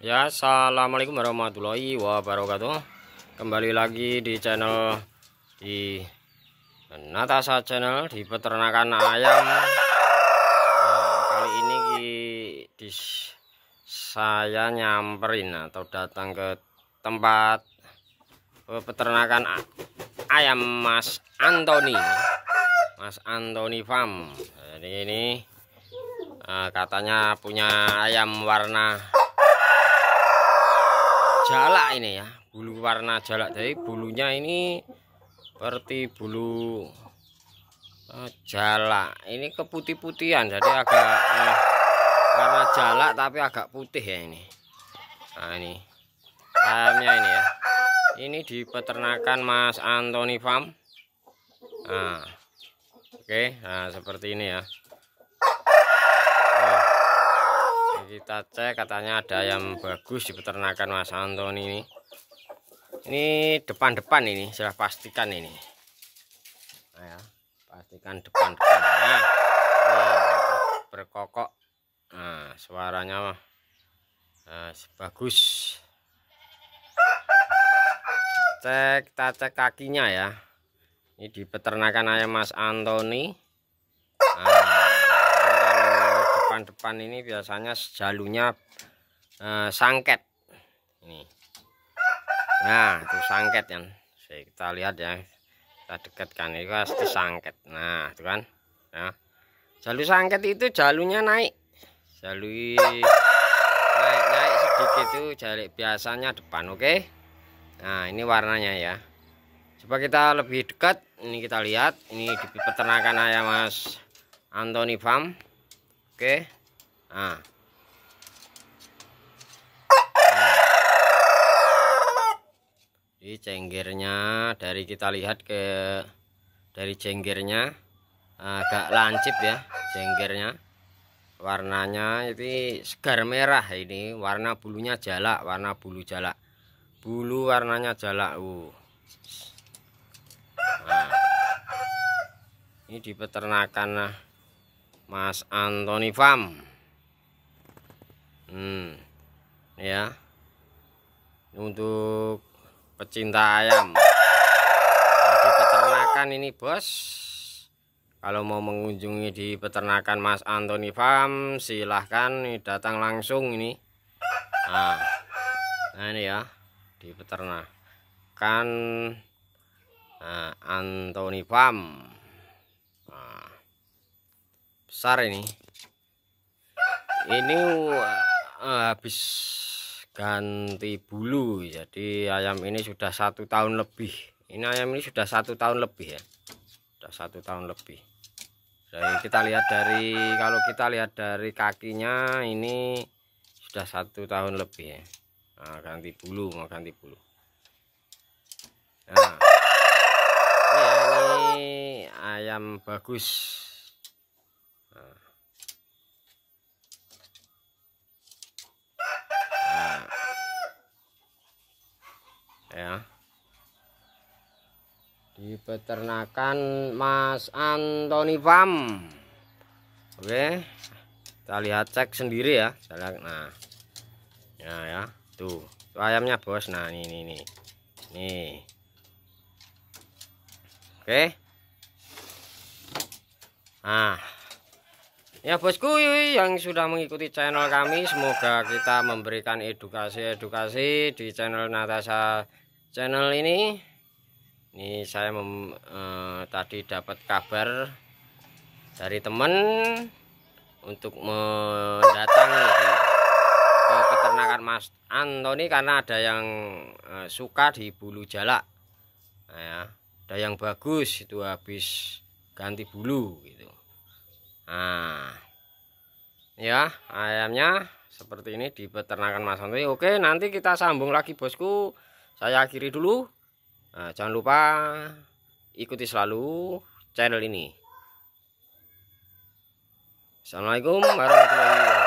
Ya, assalamualaikum warahmatullahi wabarakatuh. Kembali lagi di channel di Natasha Channel di peternakan ayam. Nah, kali ini di, di saya nyamperin atau datang ke tempat peternakan ayam Mas Antoni. Mas Antoni Farm. Jadi ini eh, katanya punya ayam warna jalak ini ya bulu warna jalak jadi bulunya ini seperti bulu eh, jalak ini keputih-putihan jadi agak eh, warna jalak tapi agak putih ya ini nah ini ayamnya ini ya ini di peternakan Mas Anthony Farm nah oke okay, nah seperti ini ya kita cek katanya ada ayam bagus di peternakan Mas Anton ini ini depan-depan ini sudah pastikan ini nah, ya. pastikan depan-depan nah, berkokok nah suaranya mah nah, bagus cek kita cek kakinya ya ini di peternakan ayam Mas Antoni nah, depan-depan ini biasanya sejalunya uh, sangket ini nah itu sangket kan Jadi kita lihat ya kita dekatkan ini pasti sangket nah itu kan ya jalur sangket itu jalurnya naik jalur naik naik sedikit itu jari biasanya depan oke okay? nah ini warnanya ya coba kita lebih dekat ini kita lihat ini di peternakan ayam mas Anthony Farm Oke. Nah. Di cenggirnya dari kita lihat ke dari cenggirnya agak lancip ya cenggirnya Warnanya ini segar merah ini, warna bulunya jalak, warna bulu jalak. Bulu warnanya jalak. Uh. Nah. Ini di peternakan nah Mas Antoni Farm hmm, ya untuk pecinta ayam di peternakan ini bos kalau mau mengunjungi di peternakan Mas Antoni Farm silahkan datang langsung ini nah, nah ini ya di peternakan nah, Antoni Farm besar ini ini eh, habis ganti bulu jadi ayam ini sudah satu tahun lebih ini ayam ini sudah satu tahun lebih ya sudah satu tahun lebih Jadi kita lihat dari kalau kita lihat dari kakinya ini sudah satu tahun lebih ya nah, ganti bulu mau ganti bulu nah ini ayam bagus Ah. ya di peternakan Mas Antoni Farm oke kita lihat cek sendiri ya nah ya ya tuh, tuh ayamnya bos nah ini ini, ini, nih oke nah Ya bosku yang sudah mengikuti channel kami semoga kita memberikan edukasi-edukasi di channel Natasha channel ini. Ini saya mem, eh, tadi dapat kabar dari teman untuk mendatangi ke peternakan Mas Antoni karena ada yang eh, suka di bulu jalak Nah, ya, ada yang bagus itu habis ganti bulu gitu. Nah, ya ayamnya seperti ini di peternakan Mas Santoy. Oke, nanti kita sambung lagi bosku. Saya akhiri dulu. Nah, jangan lupa ikuti selalu channel ini. Assalamualaikum warahmatullahi wabarakatuh.